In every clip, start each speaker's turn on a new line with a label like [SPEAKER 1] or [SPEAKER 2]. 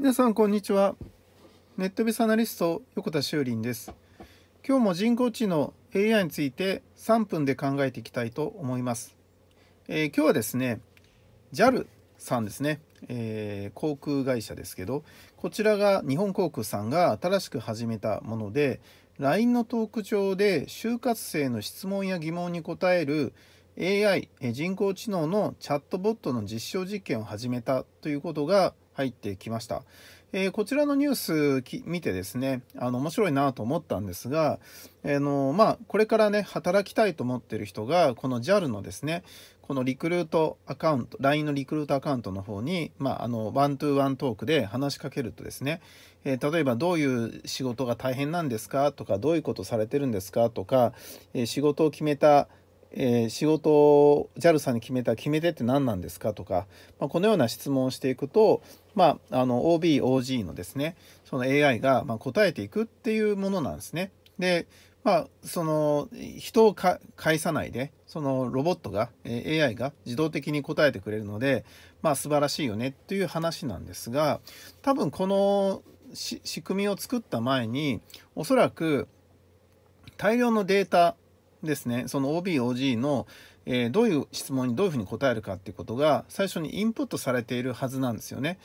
[SPEAKER 1] 皆さんこんにちはネットビスアナリスト横田修林です今日も人工知能 AI について3分で考えていきたいと思います、えー、今日はですね JAL さんですね、えー、航空会社ですけどこちらが日本航空さんが新しく始めたもので LINE のトーク上で就活生の質問や疑問に答える AI 人工知能のチャットボットの実証実験を始めたということが入ってきました。えー、こちらのニュース見てですね、あの面白いなと思ったんですが、えー、のまあ、これからね、働きたいと思ってる人が、この JAL のですね、このリクルートアカウント、LINE のリクルートアカウントの方に、まあ、あのワントゥーワントークで話しかけるとですね、えー、例えばどういう仕事が大変なんですかとか、どういうことされてるんですかとか、え仕事を決めたえー、仕事を JAL さんに決めた決め手って何なんですかとか、まあ、このような質問をしていくと、まあ、あの OB、OG のですね、その AI がま答えていくっていうものなんですね。で、まあ、その人を介さないで、そのロボットが、え AI が自動的に答えてくれるので、まあ、素晴らしいよねっていう話なんですが、多分この仕組みを作った前に、おそらく大量のデータですねその OBOG の、えー、どういう質問にどういうふうに答えるかっていうことが最初にインプットされているはずなんですよね。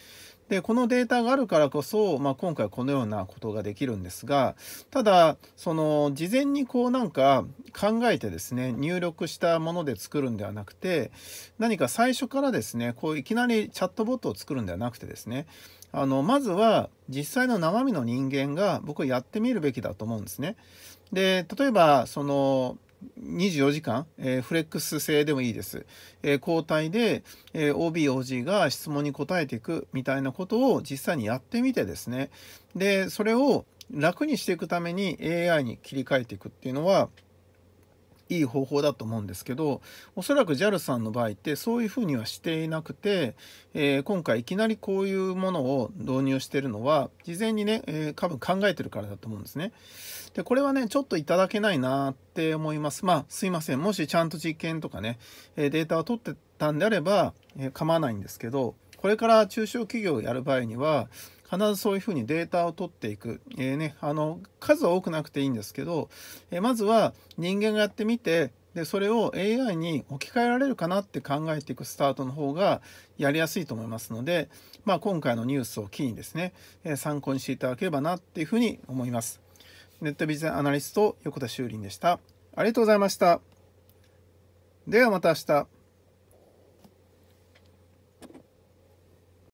[SPEAKER 1] でこのデータがあるからこそ、まあ、今回このようなことができるんですがただその事前にこうなんか考えてですね入力したもので作るんではなくて何か最初からですねこういきなりチャットボットを作るんではなくてですねあのまずは実際の生身の人間が僕はやってみるべきだと思うんですね。で例えばその24時間、えー、フレックス制でもいいです。えー、交代で、えー、OB、OG が質問に答えていくみたいなことを実際にやってみてですね。で、それを楽にしていくために AI に切り替えていくっていうのは、いい方法だと思うんですけどおそらく JAL さんの場合ってそういうふうにはしていなくて、えー、今回いきなりこういうものを導入してるのは事前にね、えー、多分考えてるからだと思うんですね。でこれはねちょっといただけないなって思います。まあすいませんもしちゃんと実験とかねデータを取ってたんであれば、えー、構わないんですけどこれから中小企業をやる場合には必ずそういうふうにデータを取っていく、えー、ね、あの数は多くなくていいんですけど、えー、まずは人間がやってみてでそれを AI に置き換えられるかなって考えていくスタートの方がやりやすいと思いますので、まあ、今回のニュースを機にですね、え参考にしていただければなっていうふうに思います。ネットビジネスアナリスト横田修林でした。ありがとうございました。ではまた明日。